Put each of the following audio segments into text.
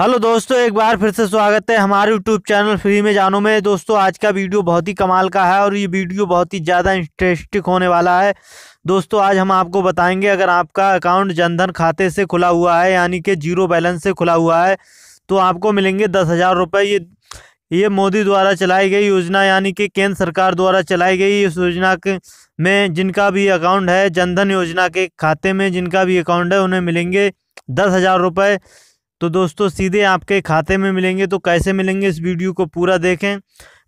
hello दोस्तों एक बार फिर से स्वागत है हमारे यूट्यूब चैनल फ्री में जानो में दोस्तों आज का वीडियो बहुत ही कमाल का है और ये वीडियो बहुत ही ज़्यादा इंटरेस्टिंग होने वाला है दोस्तों आज हम आपको बताएंगे अगर आपका अकाउंट जनधन खाते से खुला हुआ है यानी कि जीरो बैलेंस से खुला हुआ है तो आपको मिलेंगे दस हज़ार रुपये ये ये मोदी द्वारा चलाई गई योजना यानी कि केंद्र सरकार द्वारा चलाई गई इस योजना के में जिनका भी अकाउंट है जनधन योजना के खाते में जिनका भी अकाउंट है उन्हें मिलेंगे दस हज़ार रुपये तो दोस्तों सीधे आपके खाते में मिलेंगे तो कैसे मिलेंगे इस वीडियो को पूरा देखें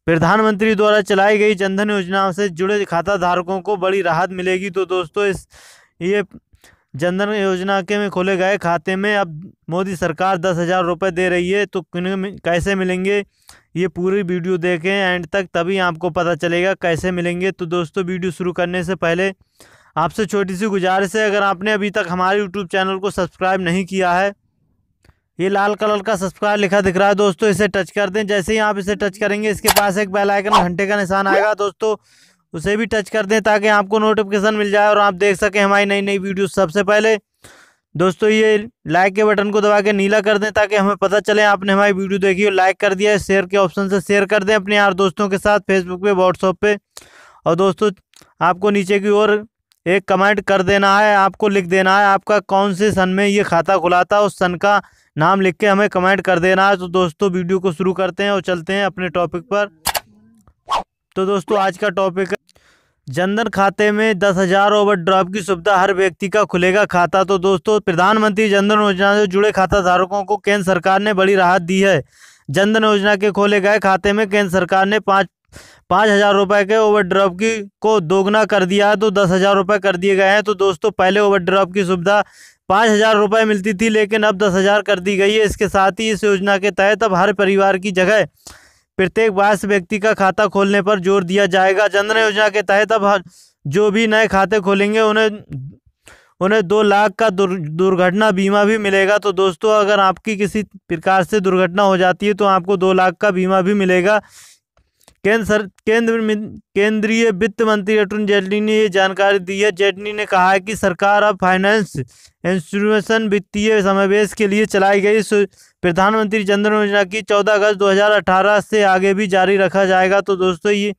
प्रधानमंत्री द्वारा चलाई गई जनधन योजना से जुड़े खाता धारकों को बड़ी राहत मिलेगी तो दोस्तों इस ये जनधन योजना के में खोले गए खाते में अब मोदी सरकार दस हज़ार रुपये दे रही है तो कैसे मिलेंगे ये पूरी वीडियो देखें एंड तक तभी आपको पता चलेगा कैसे मिलेंगे तो दोस्तों वीडियो शुरू करने से पहले आपसे छोटी सी गुजारिश है अगर आपने अभी तक हमारे यूट्यूब चैनल को सब्सक्राइब नहीं किया है ये लाल कलर का सब्सक्राइब लिखा दिख रहा है दोस्तों इसे टच कर दें जैसे ही आप इसे टच करेंगे इसके पास एक बेल आइकन घंटे का निशान आएगा दोस्तों उसे भी टच कर दें ताकि आपको नोटिफिकेशन मिल जाए और आप देख सकें हमारी नई नई वीडियो सबसे पहले दोस्तों ये लाइक के बटन को दबा के नीला कर दें ताकि हमें पता चले आपने हमारी वीडियो देखी और लाइक कर दिया शेयर के ऑप्शन से शेयर कर दें अपने यार दोस्तों के साथ फेसबुक पर व्हाट्सअप पर और दोस्तों आपको नीचे की ओर एक कमेंट कर देना है आपको लिख देना है आपका कौन से सन में ये खाता खुला था उस सन का नाम लिख के हमें कमेंट कर देना है तो दोस्तों वीडियो को शुरू करते हैं और चलते हैं अपने टॉपिक पर तो दोस्तों आज का टॉपिक है जनधन खाते में दस हज़ार ओवर ड्रॉप की सुविधा हर व्यक्ति का खुलेगा खाता तो दोस्तों प्रधानमंत्री जनधन योजना से जुड़े खाता धारकों को केंद्र सरकार ने बड़ी राहत दी है जनधन योजना के खोले गए खाते में केंद्र सरकार ने पाँच पाँच हज़ार रुपये के ओवरड्राफ्ट की को दोगुना कर दिया है तो दस हज़ार रुपये कर दिए गए हैं तो दोस्तों पहले ओवरड्राफ्ट की सुविधा पाँच हज़ार रुपये मिलती थी लेकिन अब दस हज़ार कर दी गई है इसके साथ ही इस योजना के तहत अब हर परिवार की जगह प्रत्येक वायस व्यक्ति का खाता खोलने पर जोर दिया जाएगा जनधन योजना के तहत अब जो भी नए खाते खोलेंगे उन्हें उन्हें दो लाख का दुर्घटना बीमा भी मिलेगा तो दोस्तों अगर आपकी किसी प्रकार से दुर्घटना हो जाती है तो आपको दो लाख का बीमा भी मिलेगा केंद्र केंद्र केंद्रीय वित्त मंत्री अरुण जेटली ने ये जानकारी दी है जेटली ने कहा है कि सरकार अब फाइनेंस इंस्टीट्यूशन वित्तीय समावेश के लिए चलाई गई प्रधानमंत्री जनधन योजना की 14 अगस्त 2018 से आगे भी जारी रखा जाएगा तो दोस्तों ये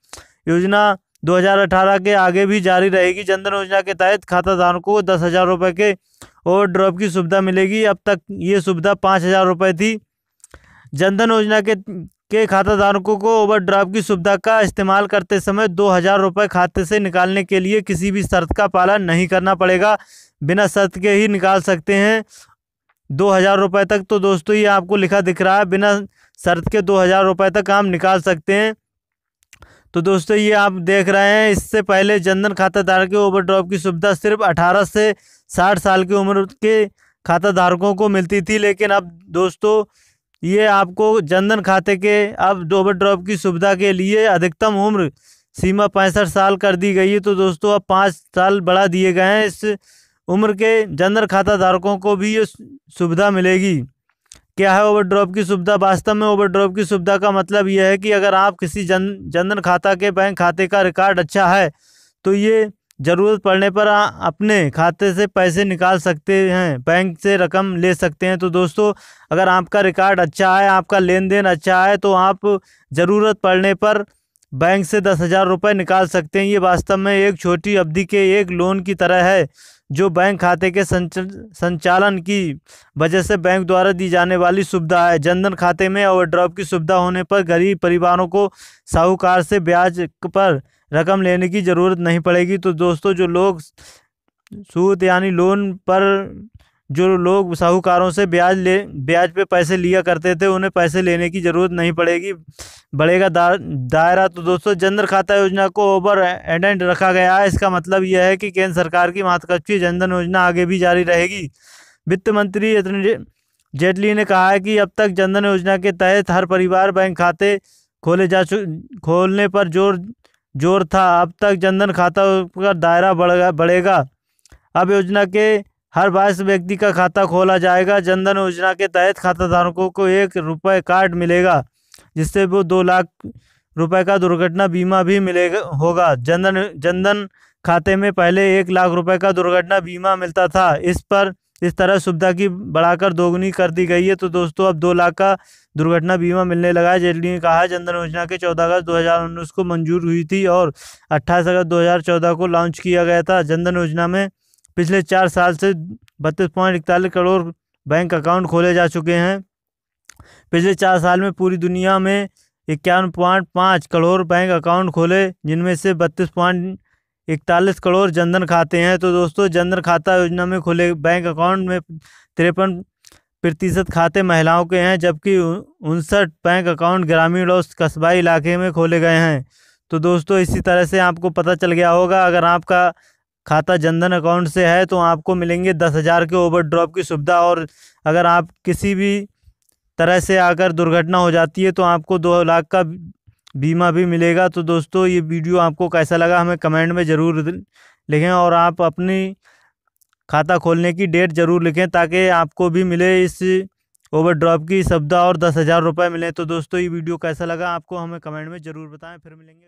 योजना 2018 के आगे भी जारी रहेगी जनधन योजना के तहत खाता धारकों को दस हज़ार के ओवर ड्रॉप की सुविधा मिलेगी अब तक ये सुविधा पाँच हज़ार थी जनधन योजना के के खाताधारकों को ओवरड्राफ्ट की सुविधा का इस्तेमाल करते समय दो हज़ार रुपये खाते से निकालने के लिए किसी भी शर्त का पालन नहीं करना पड़ेगा बिना शर्त के ही निकाल सकते हैं दो हज़ार रुपये तक तो दोस्तों ये आपको लिखा दिख रहा है बिना शर्त के दो हज़ार रुपये तक आप निकाल सकते हैं तो दोस्तों ये आप देख रहे हैं इससे पहले जनधन खाताधारक के ओवरड्राफ्ट की सुविधा सिर्फ अठारह से साठ साल की उम्र के खाताधारकों को मिलती थी लेकिन अब दोस्तों ये आपको जनधन खाते के अब ड्रॉप की सुविधा के लिए अधिकतम उम्र सीमा पैंसठ साल कर दी गई है तो दोस्तों अब पाँच साल बढ़ा दिए गए हैं इस उम्र के जनधन खाता धारकों को भी ये सुविधा मिलेगी क्या है ओवर ड्रॉप की सुविधा वास्तव में ओवर ड्रॉप की सुविधा का मतलब यह है कि अगर आप किसी जन जनधन खाता के बैंक खाते का रिकॉर्ड अच्छा है तो ये ज़रूरत पड़ने पर अपने खाते से पैसे निकाल सकते हैं बैंक से रकम ले सकते हैं तो दोस्तों अगर आपका रिकॉर्ड अच्छा है आपका लेन देन अच्छा है तो आप ज़रूरत पड़ने पर बैंक से दस हज़ार रुपये निकाल सकते हैं ये वास्तव में एक छोटी अवधि के एक लोन की तरह है जो बैंक खाते के संचालन की वजह से बैंक द्वारा दी जाने वाली सुविधा है जनधन खाते में ओवरड्रॉप की सुविधा होने पर गरीब परिवारों को साहूकार से ब्याज पर रकम लेने की ज़रूरत नहीं पड़ेगी तो दोस्तों जो लोग सूद यानी लोन पर जो लोग साहूकारों से ब्याज ले ब्याज पे पैसे लिया करते थे उन्हें पैसे लेने की ज़रूरत नहीं पड़ेगी बढ़ेगा दायरा तो दोस्तों जनधन खाता योजना को ओवर एडेंट रखा गया है इसका मतलब यह है कि केंद्र सरकार की महत्वाकांक्षी जनधन योजना आगे भी जारी रहेगी वित्त मंत्री अरुण जेटली ने कहा है कि अब तक जनधन योजना के तहत हर परिवार बैंक खाते खोले जा खोलने पर जोर जोर था अब तक जनधन खाता का दायरा बढ़ बढ़ेगा अब योजना के हर बाईस व्यक्ति का खाता खोला जाएगा जनधन योजना के तहत खाताधारकों को एक रुपये कार्ड मिलेगा जिससे वो दो लाख रुपए का दुर्घटना बीमा भी मिलेगा होगा जनधन जनधन खाते में पहले एक लाख रुपए का दुर्घटना बीमा मिलता था इस पर इस तरह सुविधा की बढ़ाकर दोगुनी कर दी गई है तो दोस्तों अब दो लाख का दुर्घटना बीमा मिलने लगा है जेटली ने कहा जनधन योजना के चौदह अगस्त 2019 को मंजूर हुई थी और 28 अगस्त 2014 को लॉन्च किया गया था जनधन योजना में पिछले चार साल से बत्तीस पॉइंट इकतालीस करोड़ बैंक अकाउंट खोले जा चुके हैं पिछले चार साल में पूरी दुनिया में इक्यावन पॉइंट पाँच करोड़ बैंक अकाउंट खोले जिनमें से बत्तीस पॉइंट इकतालीस करोड़ जनधन खाते हैं तो दोस्तों जनधन खाता योजना में खुले बैंक अकाउंट में तिरपन प्रतिशत खाते महिलाओं के हैं जबकि उनसठ बैंक अकाउंट ग्रामीण और कस्बाई इलाके में खोले गए हैं तो दोस्तों इसी तरह से आपको पता चल गया होगा अगर आपका खाता जनधन अकाउंट से है तो आपको मिलेंगे दस हज़ार के ओवरड्रॉप की सुविधा और अगर आप किसी भी तरह से आकर दुर्घटना हो जाती है तो आपको दो लाख का बीमा भी मिलेगा तो दोस्तों ये वीडियो आपको कैसा लगा हमें कमेंट में ज़रूर लिखें और आप अपनी खाता खोलने की डेट ज़रूर लिखें ताकि आपको भी मिले इस ड्रॉप की सुविधा और दस हज़ार रुपये मिलें तो दोस्तों ये वीडियो कैसा लगा आपको हमें कमेंट में ज़रूर बताएं फिर मिलेंगे